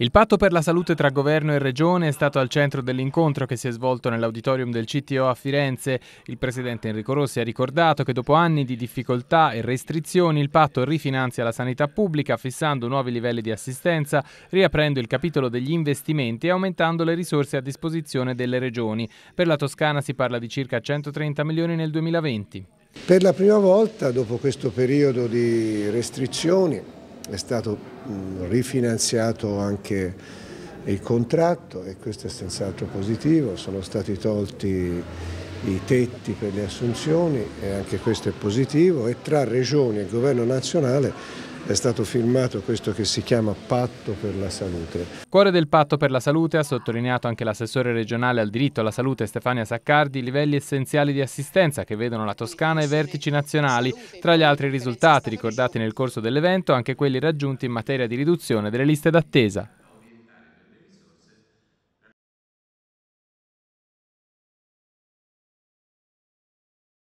Il patto per la salute tra governo e regione è stato al centro dell'incontro che si è svolto nell'auditorium del CTO a Firenze. Il presidente Enrico Rossi ha ricordato che dopo anni di difficoltà e restrizioni il patto rifinanzia la sanità pubblica fissando nuovi livelli di assistenza, riaprendo il capitolo degli investimenti e aumentando le risorse a disposizione delle regioni. Per la Toscana si parla di circa 130 milioni nel 2020. Per la prima volta dopo questo periodo di restrizioni è stato rifinanziato anche il contratto e questo è senz'altro positivo, sono stati tolti i tetti per le assunzioni e anche questo è positivo e tra regioni e governo nazionale è stato firmato questo che si chiama Patto per la Salute. Cuore del Patto per la Salute ha sottolineato anche l'assessore regionale al diritto alla salute Stefania Saccardi i livelli essenziali di assistenza che vedono la Toscana ai vertici nazionali, tra gli altri risultati ricordati nel corso dell'evento anche quelli raggiunti in materia di riduzione delle liste d'attesa.